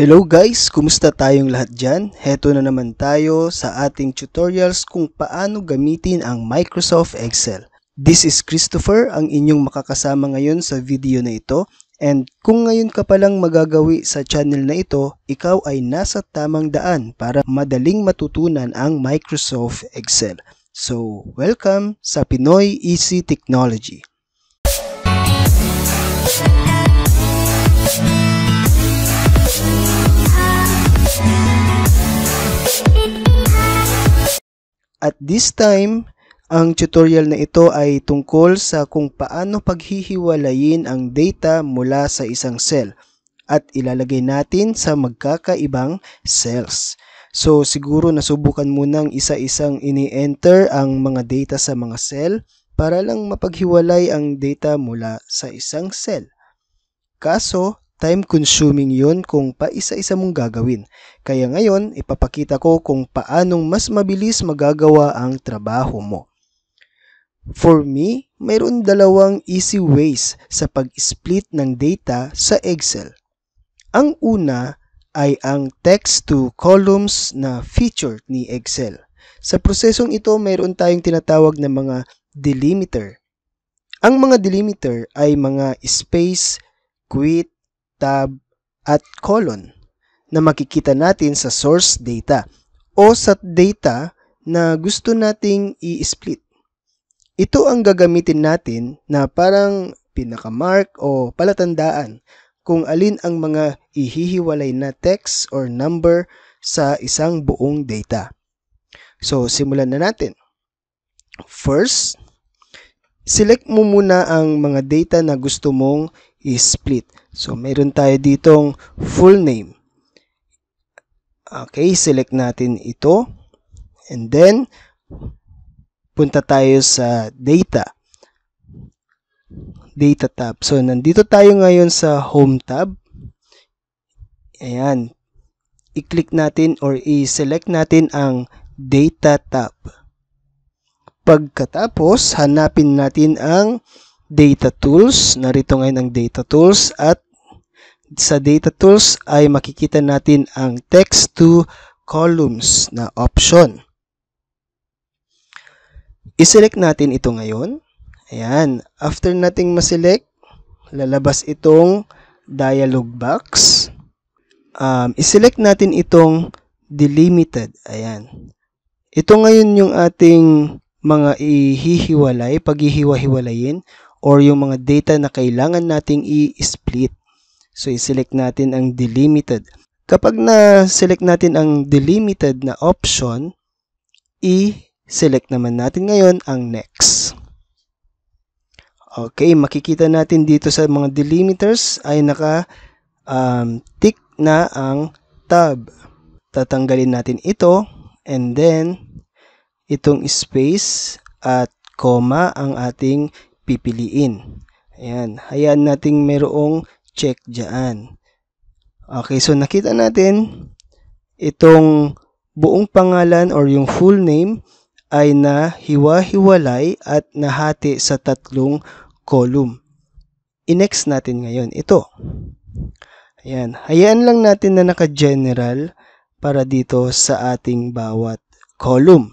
Hello guys! Kumusta tayong lahat dyan? Heto na naman tayo sa ating tutorials kung paano gamitin ang Microsoft Excel. This is Christopher, ang inyong makakasama ngayon sa video na ito. And kung ngayon ka palang magagawi sa channel na ito, ikaw ay nasa tamang daan para madaling matutunan ang Microsoft Excel. So, welcome sa Pinoy Easy Technology. At this time, ang tutorial na ito ay tungkol sa kung paano paghihiwalayin ang data mula sa isang cell at ilalagay natin sa magkakaibang cells. So siguro nasubukan mo nang isa-isang ini-enter ang mga data sa mga cell para lang mapaghiwalay ang data mula sa isang cell. Kaso, time consuming yon kung paisa-isa mong gagawin. Kaya ngayon, ipapakita ko kung paanong mas mabilis magagawa ang trabaho mo. For me, mayroon dalawang easy ways sa pag-split ng data sa Excel. Ang una ay ang text to columns na feature ni Excel. Sa prosesong ito, mayroon tayong tinatawag na mga delimiter. Ang mga delimiter ay mga space, quit, tab, at colon na makikita natin sa source data o sa data na gusto nating i-split. Ito ang gagamitin natin na parang pinakamark o palatandaan kung alin ang mga ihihiwalay na text or number sa isang buong data. So, simulan na natin. First, select mo muna ang mga data na gusto mong i-split. So, meron tayo ditong full name. Okay, select natin ito. And then, punta tayo sa data. Data tab. So, nandito tayo ngayon sa home tab. Ayan. I-click natin or i-select natin ang data tab. Pagkatapos, hanapin natin ang data tools. Narito ngayon ang data tools at sa data tools ay makikita natin ang text to columns na option. I-select natin ito ngayon. Ayan. After nating ma-select, lalabas itong dialog box. Um, I-select natin itong delimited. Ayan. Ito ngayon yung ating mga ihihiwalay, paghihiwa-hiwalayin or yung mga data na kailangan nating i-split. So, i-select natin ang delimited. Kapag na-select natin ang delimited na option, i-select naman natin ngayon ang next. Okay, makikita natin dito sa mga delimiters ay naka um, tick na ang tab. Tatanggalin natin ito and then itong space at comma ang ating pipiliin. Ayan, hayaan nating merong check dyan. Okay, so nakita natin itong buong pangalan or yung full name ay nahiwa-hiwalay at nahati sa tatlong column. Inext natin ngayon ito. Ayan, hayaan lang natin na naka-general para dito sa ating bawat column.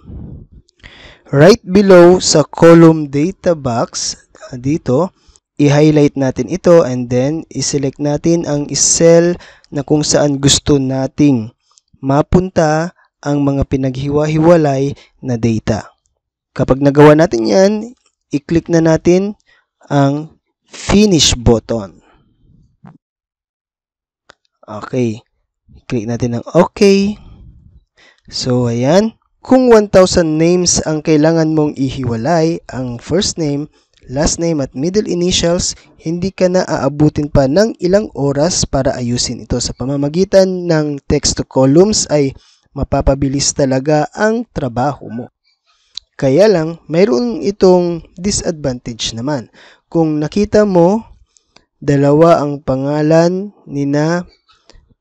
Right below sa column data box, dito, i-highlight natin ito and then i-select natin ang cell na kung saan gusto nating mapunta ang mga pinaghiwa-hiwalay na data. Kapag nagawa natin yan, i-click na natin ang finish button. Okay. I-click natin ang OK. So, ayan. Kung 1,000 names ang kailangan mong ihiwalay, ang first name, last name at middle initials, hindi ka na aabutin pa ng ilang oras para ayusin ito. Sa pamamagitan ng text to columns ay mapapabilis talaga ang trabaho mo. Kaya lang, mayroon itong disadvantage naman. Kung nakita mo, dalawa ang pangalan ni na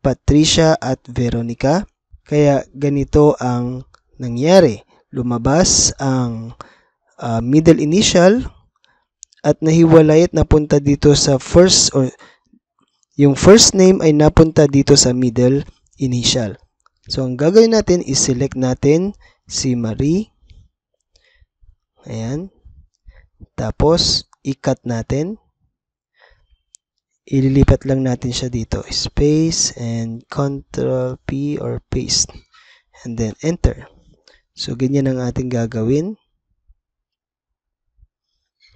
Patricia at Veronica, kaya ganito ang nangyari. Lumabas ang uh, middle initial at nahiwalay at napunta dito sa first or yung first name ay napunta dito sa middle initial. So, ang gagawin natin is select natin si Marie. Ayan. Tapos, i-cut natin. Ililipat lang natin siya dito. Space and Control P or paste. And then, enter. So, ganyan ang ating gagawin.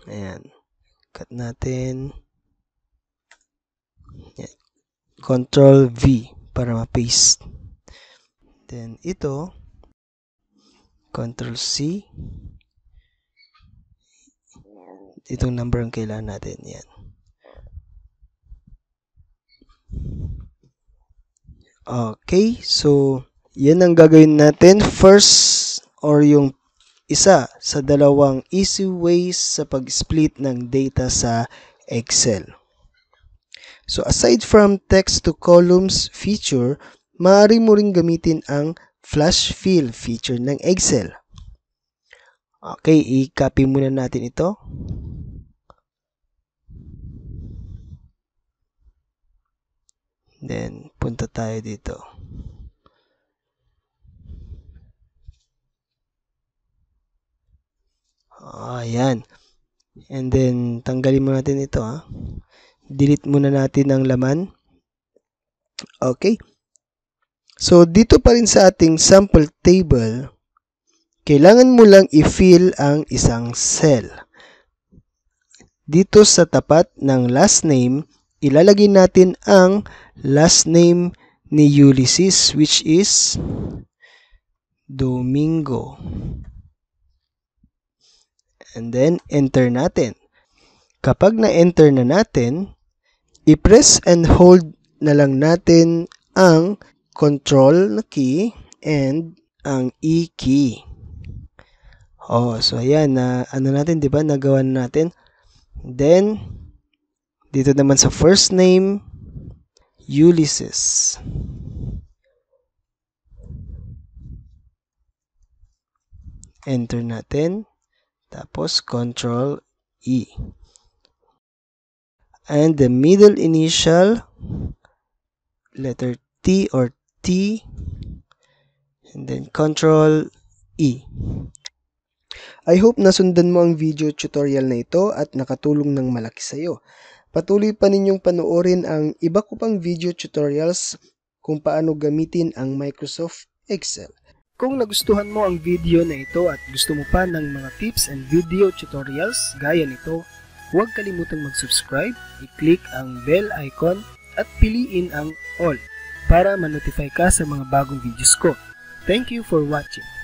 Ayan. Cut natin. Yan. Control V para ma-paste. Then ito, Control C. Itong number ang kailangan natin. Yan. Okay, so yan ang gagawin natin. First or yung isa sa dalawang easy ways sa pag-split ng data sa Excel. So aside from text to columns feature, maaari mo ring gamitin ang flash fill feature ng Excel. Okay, i-copy muna natin ito. Then, punta tayo dito. Ayan. And then, tanggalin muna natin ito ha. Ah. Delete muna natin ang laman. Okay. So, dito pa rin sa ating sample table, kailangan mo lang i-fill ang isang cell. Dito sa tapat ng last name, ilalagay natin ang last name ni Ulysses which is Domingo and then enter natin. Kapag na-enter na natin, i-press and hold na lang natin ang control na key and ang E key. Oh, so ayan na ano natin 'di ba nagawa na natin. Then dito naman sa first name Ulysses. Enter natin tapos control E. And the middle initial, letter T or T, and then control E. I hope nasundan mo ang video tutorial na ito at nakatulong ng malaki sa iyo. Patuloy pa ninyong panoorin ang iba ko pang video tutorials kung paano gamitin ang Microsoft Excel. Kung nagustuhan mo ang video na ito at gusto mo pa ng mga tips and video tutorials gaya nito, huwag kalimutang mag-subscribe, i-click ang bell icon at piliin ang all para manotify ka sa mga bagong videos ko. Thank you for watching.